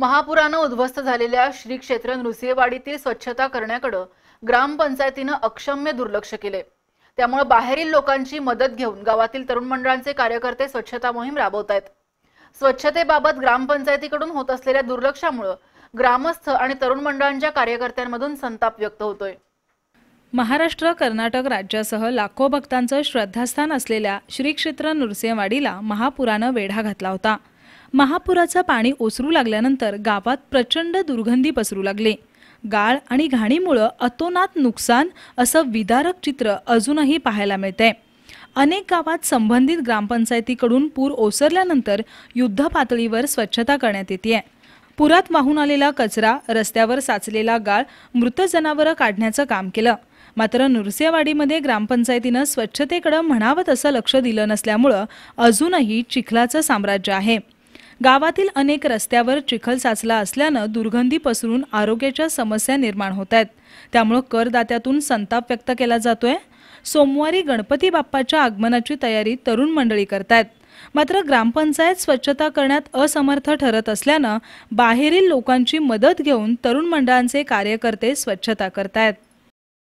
महापुरानं उद्ध्वस्त झालेल्या श्री क्षेत्र नृसिंहवाडीतील स्वच्छता करण्याकडे ग्रामपंचायतीनं अक्षम्य दुर्लक्ष केले त्यामुळे बाहेरील लोकांची मदत घेऊन गावातील तरुण मंडळांचे कार्यकर्ते स्वच्छता मोहीम राबवत आहेत स्वच्छतेबाबत ग्रामपंचायतीकडून होत असलेल्या दुर्लक्षामुळे ग्रामस्थ आणि तरुण मंडळांच्या कार्यकर्त्यांमधून संताप व्यक्त होतोय महाराष्ट्र कर्नाटक राज्यासह लाखो भक्तांचं श्रद्धास्थान असलेल्या श्रीक्षेत्र क्षेत्र नृसिंहवाडीला महापुरानं वेढा घातला होता महापुराचं पाणी ओसरू लागल्यानंतर गावात प्रचंड दुर्गंधी पसरू लागले गाळ आणि घाणीमुळं अतोनात नुकसान असं विदारक चित्र अजूनही पाहायला मिळतंय अनेक गावात संबंधित ग्रामपंचायतीकडून पूर ओसरल्यानंतर युद्ध पातळीवर स्वच्छता करण्यात येते पुरात वाहून आलेला कचरा रस्त्यावर साचलेला गाळ मृत जनावरं काढण्याचं काम केलं मात्र नुरसेवाडीमध्ये ग्रामपंचायतीनं स्वच्छतेकडं म्हणावं तसं लक्ष दिलं नसल्यामुळं अजूनही चिखलाचं साम्राज्य आहे गावातील अनेक रस्त्यावर चिखल साचला असल्यानं दुर्गंधी पसरून आरोग्याच्या समस्या निर्माण होत आहेत त्यामुळं करदात्यातून संताप व्यक्त केला जातोय सोमवारी गणपती बाप्पाच्या आगमनाची तयारी तरुण मंडळी करतायत मात्र ग्रामपंचायत स्वच्छता करण्यात असमर्थ ठरत असल्यानं बाहेरील लोकांची मदत घेऊन तरुण मंडळांचे कार्यकर्ते स्वच्छता करतायत